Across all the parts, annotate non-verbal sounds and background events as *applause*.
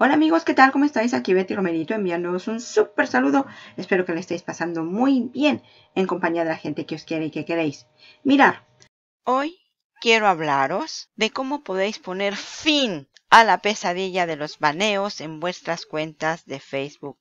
Hola amigos, ¿qué tal? ¿Cómo estáis? Aquí Betty Romerito enviándoos un súper saludo. Espero que le estéis pasando muy bien en compañía de la gente que os quiere y que queréis. Mirar, hoy quiero hablaros de cómo podéis poner fin a la pesadilla de los baneos en vuestras cuentas de Facebook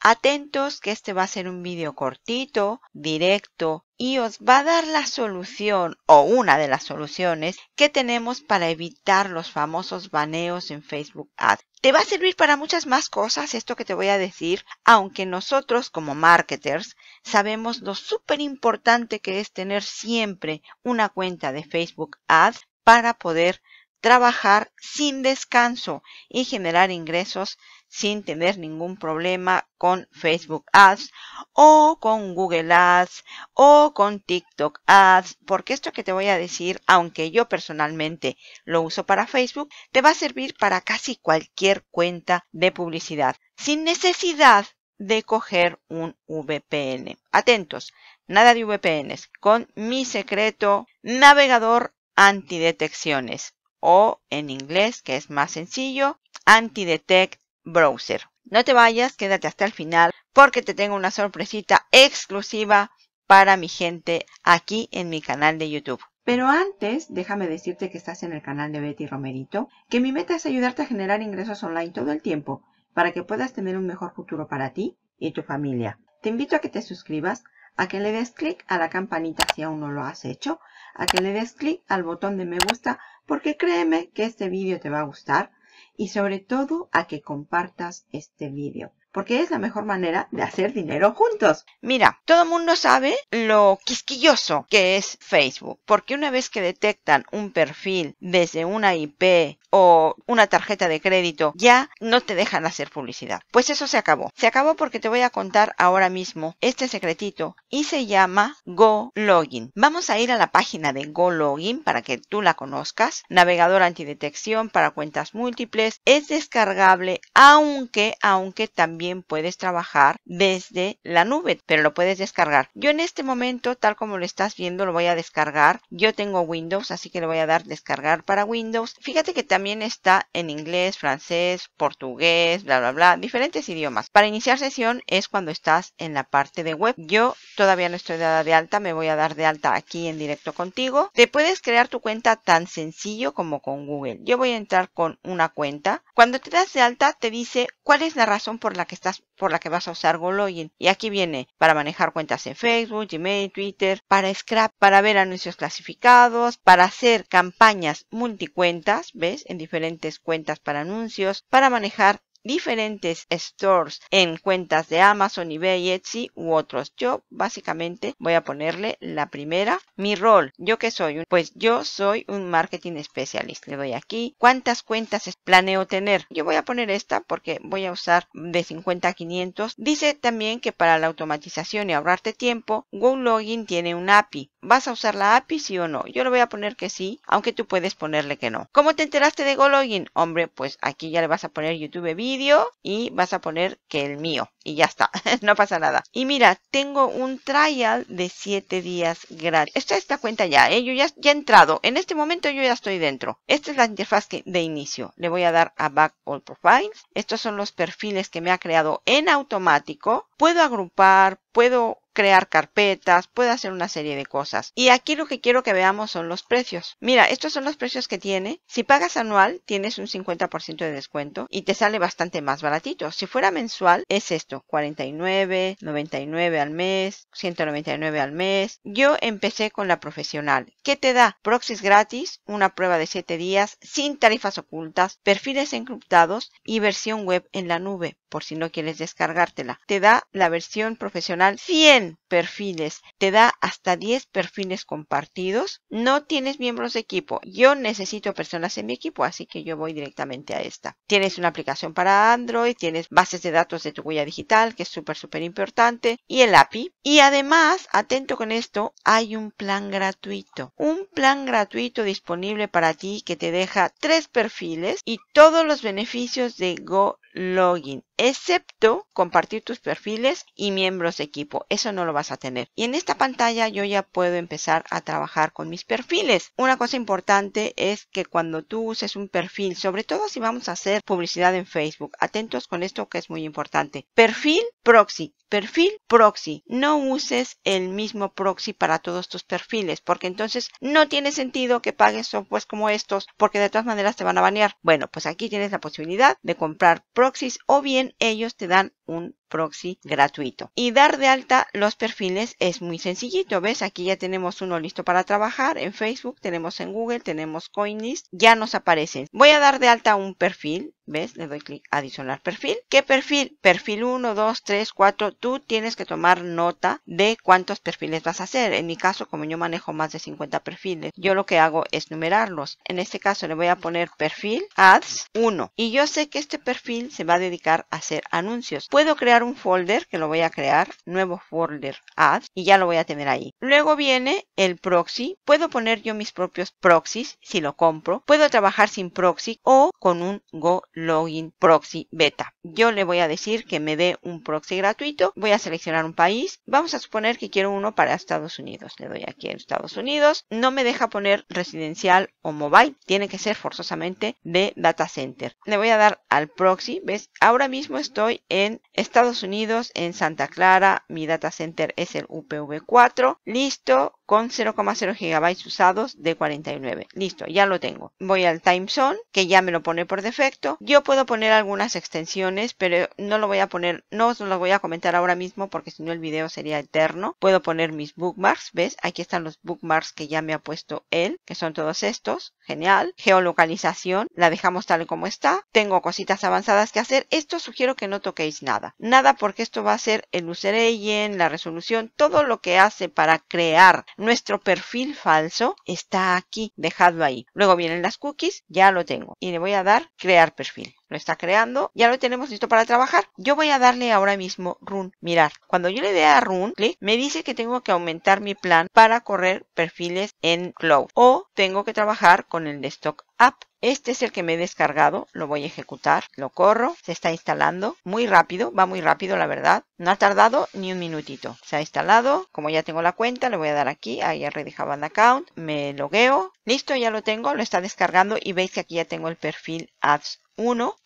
Atentos que este va a ser un vídeo cortito, directo y os va a dar la solución o una de las soluciones que tenemos para evitar los famosos baneos en Facebook Ads. Te va a servir para muchas más cosas esto que te voy a decir, aunque nosotros como marketers sabemos lo súper importante que es tener siempre una cuenta de Facebook Ads para poder trabajar sin descanso y generar ingresos sin tener ningún problema con Facebook Ads o con Google Ads o con TikTok Ads, porque esto que te voy a decir, aunque yo personalmente lo uso para Facebook, te va a servir para casi cualquier cuenta de publicidad, sin necesidad de coger un VPN. Atentos, nada de VPNs, con mi secreto navegador antidetecciones o en inglés, que es más sencillo, Antidetect browser. No te vayas, quédate hasta el final porque te tengo una sorpresita exclusiva para mi gente aquí en mi canal de YouTube. Pero antes, déjame decirte que estás en el canal de Betty Romerito, que mi meta es ayudarte a generar ingresos online todo el tiempo para que puedas tener un mejor futuro para ti y tu familia. Te invito a que te suscribas, a que le des clic a la campanita si aún no lo has hecho, a que le des clic al botón de me gusta porque créeme que este vídeo te va a gustar y sobre todo a que compartas este vídeo porque es la mejor manera de hacer dinero juntos. Mira, todo el mundo sabe lo quisquilloso que es Facebook, porque una vez que detectan un perfil desde una IP o una tarjeta de crédito, ya no te dejan hacer publicidad. Pues eso se acabó. Se acabó porque te voy a contar ahora mismo este secretito y se llama GoLogin. Vamos a ir a la página de GoLogin para que tú la conozcas. Navegador antidetección para cuentas múltiples. Es descargable, aunque, aunque también puedes trabajar desde la nube, pero lo puedes descargar. Yo en este momento, tal como lo estás viendo, lo voy a descargar. Yo tengo Windows, así que le voy a dar descargar para Windows. Fíjate que también está en inglés, francés, portugués, bla, bla, bla, diferentes idiomas. Para iniciar sesión es cuando estás en la parte de web. Yo todavía no estoy dada de alta, me voy a dar de alta aquí en directo contigo. Te puedes crear tu cuenta tan sencillo como con Google. Yo voy a entrar con una cuenta. Cuando te das de alta te dice cuál es la razón por la que estás, por la que vas a usar GoLogin. Y aquí viene para manejar cuentas en Facebook, Gmail, Twitter, para Scrap, para ver anuncios clasificados, para hacer campañas multicuentas, ¿ves? En diferentes cuentas para anuncios, para manejar diferentes stores en cuentas de Amazon, eBay, Etsy u otros. Yo básicamente voy a ponerle la primera, mi rol. ¿Yo que soy? Pues yo soy un marketing especialista, Le doy aquí cuántas cuentas planeo tener. Yo voy a poner esta porque voy a usar de 50 a 500. Dice también que para la automatización y ahorrarte tiempo, GoLogin tiene un API. ¿Vas a usar la API, sí o no? Yo le voy a poner que sí, aunque tú puedes ponerle que no. ¿Cómo te enteraste de GoLogin? Hombre, pues aquí ya le vas a poner YouTube Video y vas a poner que el mío. Y ya está, *laughs* no pasa nada. Y mira, tengo un trial de 7 días gratis. Esta esta cuenta ya, ¿eh? yo ya, he entrado. En este momento yo ya estoy dentro. Esta es la interfaz que, de inicio. Le voy a dar a Back All Profiles. Estos son los perfiles que me ha creado en automático. Puedo agrupar, puedo crear carpetas, puede hacer una serie de cosas. Y aquí lo que quiero que veamos son los precios. Mira, estos son los precios que tiene. Si pagas anual, tienes un 50% de descuento y te sale bastante más baratito. Si fuera mensual, es esto, 49, 99 al mes, 199 al mes. Yo empecé con la profesional. ¿Qué te da? Proxies gratis, una prueba de 7 días, sin tarifas ocultas, perfiles encriptados y versión web en la nube, por si no quieres descargártela. Te da la versión profesional 100 perfiles, te da hasta 10 perfiles compartidos. No tienes miembros de equipo. Yo necesito personas en mi equipo, así que yo voy directamente a esta. Tienes una aplicación para Android, tienes bases de datos de tu huella digital, que es súper, súper importante, y el API. Y además, atento con esto, hay un plan gratuito. Un plan gratuito disponible para ti que te deja tres perfiles y todos los beneficios de Go login, excepto compartir tus perfiles y miembros de equipo. Eso no lo vas a tener. Y en esta pantalla yo ya puedo empezar a trabajar con mis perfiles. Una cosa importante es que cuando tú uses un perfil, sobre todo si vamos a hacer publicidad en Facebook, atentos con esto que es muy importante. Perfil proxy. Perfil proxy. No uses el mismo proxy para todos tus perfiles, porque entonces no tiene sentido que pagues software como estos, porque de todas maneras te van a banear. Bueno, pues aquí tienes la posibilidad de comprar proxy o bien ellos te dan un proxy gratuito. Y dar de alta los perfiles es muy sencillito, ¿ves? Aquí ya tenemos uno listo para trabajar en Facebook, tenemos en Google, tenemos Coinlist, ya nos aparecen. Voy a dar de alta un perfil ¿Ves? Le doy clic adicionar perfil. ¿Qué perfil? Perfil 1, 2, 3, 4. Tú tienes que tomar nota de cuántos perfiles vas a hacer. En mi caso, como yo manejo más de 50 perfiles, yo lo que hago es numerarlos. En este caso le voy a poner perfil ads 1. Y yo sé que este perfil se va a dedicar a hacer anuncios. Puedo crear un folder, que lo voy a crear, nuevo folder ads, y ya lo voy a tener ahí. Luego viene el proxy. Puedo poner yo mis propios proxies si lo compro. Puedo trabajar sin proxy o con un Go login proxy beta. Yo le voy a decir que me dé un proxy gratuito. Voy a seleccionar un país. Vamos a suponer que quiero uno para Estados Unidos. Le doy aquí en Estados Unidos. No me deja poner residencial o mobile. Tiene que ser forzosamente de data center. Le voy a dar al proxy. ¿Ves? Ahora mismo estoy en Estados Unidos, en Santa Clara. Mi data center es el UPv4. Listo con 0,0 GB usados de 49. Listo, ya lo tengo. Voy al Time Zone, que ya me lo pone por defecto. Yo puedo poner algunas extensiones, pero no lo voy a poner, no os las voy a comentar ahora mismo porque si no el video sería eterno. Puedo poner mis bookmarks, ¿ves? Aquí están los bookmarks que ya me ha puesto él, que son todos estos. Genial. Geolocalización, la dejamos tal como está. Tengo cositas avanzadas que hacer. Esto sugiero que no toquéis nada. Nada porque esto va a ser el user agent, la resolución, todo lo que hace para crear nuestro perfil falso está aquí, dejado ahí. Luego vienen las cookies, ya lo tengo. Y le voy a dar crear perfil lo está creando, ya lo tenemos listo para trabajar. Yo voy a darle ahora mismo run, mirar. Cuando yo le dé a run, me dice que tengo que aumentar mi plan para correr perfiles en cloud o tengo que trabajar con el de stock app. Este es el que me he descargado, lo voy a ejecutar, lo corro, se está instalando muy rápido, va muy rápido la verdad, no ha tardado ni un minutito, se ha instalado, como ya tengo la cuenta, le voy a dar aquí, ahí red Account, me logueo, listo, ya lo tengo, lo está descargando y veis que aquí ya tengo el perfil Ads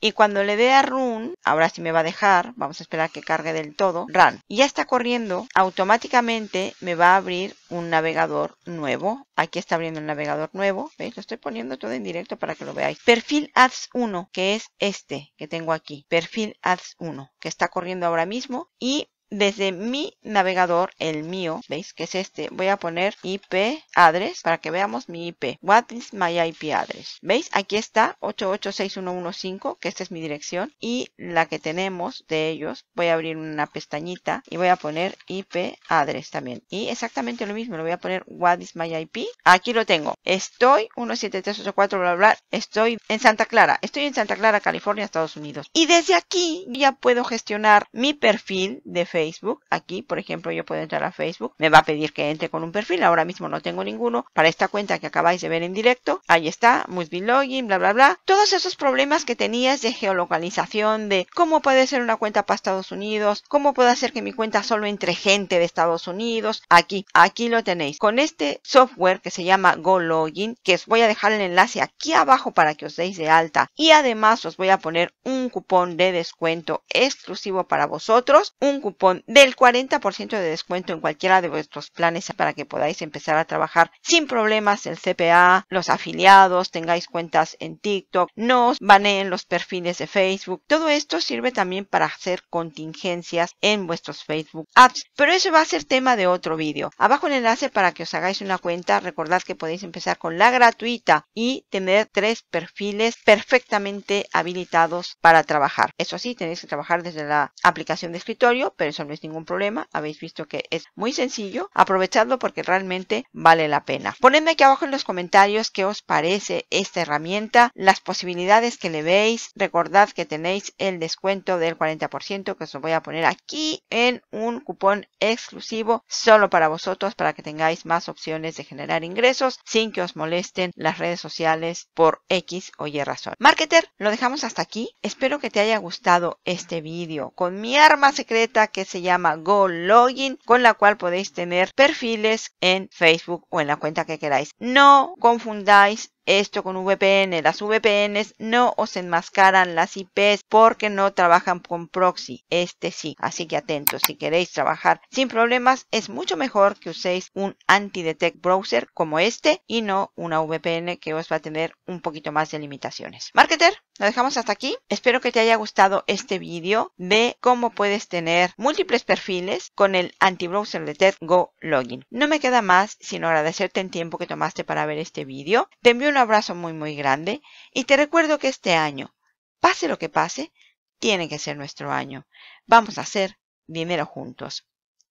y cuando le dé a run, ahora sí me va a dejar, vamos a esperar que cargue del todo, run. Y ya está corriendo, automáticamente me va a abrir un navegador nuevo. Aquí está abriendo el navegador nuevo, ¿veis? Lo estoy poniendo todo en directo para que lo veáis. Perfil Ads 1, que es este que tengo aquí, perfil Ads 1, que está corriendo ahora mismo y desde mi navegador, el mío, ¿veis? Que es este. Voy a poner IP address para que veamos mi IP. What is my IP address? ¿Veis? Aquí está 886115, que esta es mi dirección. Y la que tenemos de ellos, voy a abrir una pestañita y voy a poner IP address también. Y exactamente lo mismo, le voy a poner What is my IP. Aquí lo tengo. Estoy 17384, bla, bla, bla. Estoy en Santa Clara. Estoy en Santa Clara, California, Estados Unidos. Y desde aquí ya puedo gestionar mi perfil de Facebook Facebook. Aquí, por ejemplo, yo puedo entrar a Facebook. Me va a pedir que entre con un perfil. Ahora mismo no tengo ninguno. Para esta cuenta que acabáis de ver en directo, ahí está, muy Login, bla, bla, bla. Todos esos problemas que tenías de geolocalización, de cómo puede ser una cuenta para Estados Unidos, cómo puedo hacer que mi cuenta solo entre gente de Estados Unidos. Aquí, aquí lo tenéis. Con este software que se llama GoLogin, que os voy a dejar el enlace aquí abajo para que os deis de alta. Y además os voy a poner un cupón de descuento exclusivo para vosotros. Un cupón del 40% de descuento en cualquiera de vuestros planes para que podáis empezar a trabajar sin problemas el CPA, los afiliados, tengáis cuentas en TikTok, no os baneen los perfiles de Facebook. Todo esto sirve también para hacer contingencias en vuestros Facebook Apps, pero eso va a ser tema de otro vídeo. Abajo el enlace para que os hagáis una cuenta, recordad que podéis empezar con la gratuita y tener tres perfiles perfectamente habilitados para trabajar. Eso sí, tenéis que trabajar desde la aplicación de escritorio, pero eso no es ningún problema. Habéis visto que es muy sencillo. Aprovechadlo porque realmente vale la pena. Ponedme aquí abajo en los comentarios qué os parece esta herramienta, las posibilidades que le veis. Recordad que tenéis el descuento del 40% que os voy a poner aquí en un cupón exclusivo solo para vosotros para que tengáis más opciones de generar ingresos sin que os molesten las redes sociales por X o Y razón. Marketer, lo dejamos hasta aquí. Espero que te haya gustado este vídeo con mi arma secreta que se llama Go Login, con la cual podéis tener perfiles en Facebook o en la cuenta que queráis. No confundáis esto con VPN. Las VPNs no os enmascaran las IPs porque no trabajan con proxy. Este sí. Así que atentos. Si queréis trabajar sin problemas, es mucho mejor que uséis un anti-detect browser como este y no una VPN que os va a tener un poquito más de limitaciones. Marketer, lo dejamos hasta aquí. Espero que te haya gustado este vídeo de cómo puedes tener múltiples perfiles con el anti-browser detect Go Login. No me queda más sino agradecerte el tiempo que tomaste para ver este vídeo. Te envío un abrazo muy, muy grande y te recuerdo que este año, pase lo que pase, tiene que ser nuestro año. Vamos a hacer dinero juntos.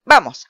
¡Vamos!